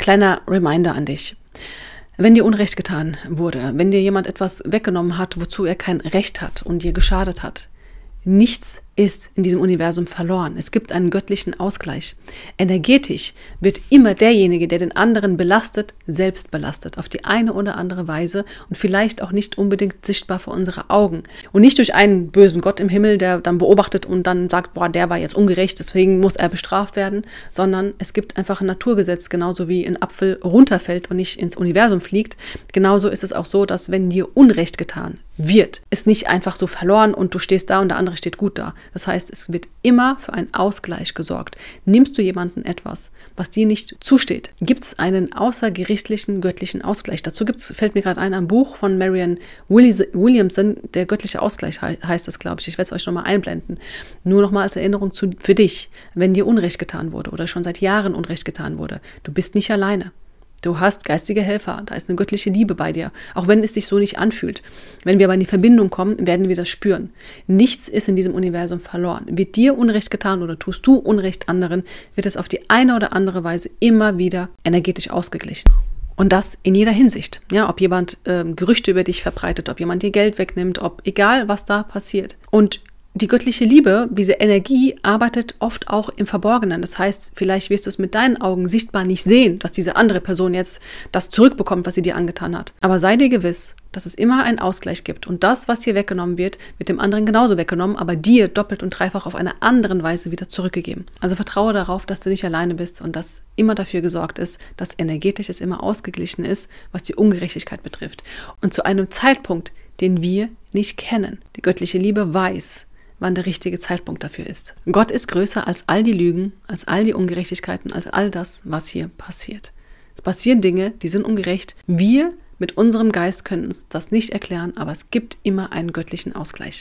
Kleiner Reminder an dich. Wenn dir Unrecht getan wurde, wenn dir jemand etwas weggenommen hat, wozu er kein Recht hat und dir geschadet hat, nichts ist in diesem Universum verloren. Es gibt einen göttlichen Ausgleich. Energetisch wird immer derjenige, der den anderen belastet, selbst belastet, auf die eine oder andere Weise und vielleicht auch nicht unbedingt sichtbar vor unsere Augen. Und nicht durch einen bösen Gott im Himmel, der dann beobachtet und dann sagt, boah, der war jetzt ungerecht, deswegen muss er bestraft werden, sondern es gibt einfach ein Naturgesetz, genauso wie ein Apfel runterfällt und nicht ins Universum fliegt. Genauso ist es auch so, dass wenn dir Unrecht getan wird, ist nicht einfach so verloren und du stehst da und der andere steht gut da, das heißt, es wird immer für einen Ausgleich gesorgt. Nimmst du jemanden etwas, was dir nicht zusteht, gibt es einen außergerichtlichen göttlichen Ausgleich. Dazu gibt's, fällt mir gerade ein, ein Buch von Marianne Williamson, der göttliche Ausgleich heißt es, glaube ich. Ich werde es euch nochmal einblenden. Nur nochmal als Erinnerung zu, für dich, wenn dir Unrecht getan wurde oder schon seit Jahren Unrecht getan wurde. Du bist nicht alleine. Du hast geistige Helfer, da ist eine göttliche Liebe bei dir, auch wenn es dich so nicht anfühlt. Wenn wir aber in die Verbindung kommen, werden wir das spüren. Nichts ist in diesem Universum verloren. Wird dir Unrecht getan oder tust du Unrecht anderen, wird es auf die eine oder andere Weise immer wieder energetisch ausgeglichen. Und das in jeder Hinsicht. Ja, ob jemand äh, Gerüchte über dich verbreitet, ob jemand dir Geld wegnimmt, ob egal was da passiert. Und die göttliche Liebe, diese Energie arbeitet oft auch im Verborgenen. Das heißt, vielleicht wirst du es mit deinen Augen sichtbar nicht sehen, dass diese andere Person jetzt das zurückbekommt, was sie dir angetan hat. Aber sei dir gewiss, dass es immer einen Ausgleich gibt und das, was dir weggenommen wird, wird dem anderen genauso weggenommen, aber dir doppelt und dreifach auf einer anderen Weise wieder zurückgegeben. Also vertraue darauf, dass du nicht alleine bist und dass immer dafür gesorgt ist, dass energetisch es immer ausgeglichen ist, was die Ungerechtigkeit betrifft. Und zu einem Zeitpunkt, den wir nicht kennen. Die göttliche Liebe weiß, wann der richtige Zeitpunkt dafür ist. Gott ist größer als all die Lügen, als all die Ungerechtigkeiten, als all das, was hier passiert. Es passieren Dinge, die sind ungerecht. Wir mit unserem Geist können uns das nicht erklären, aber es gibt immer einen göttlichen Ausgleich.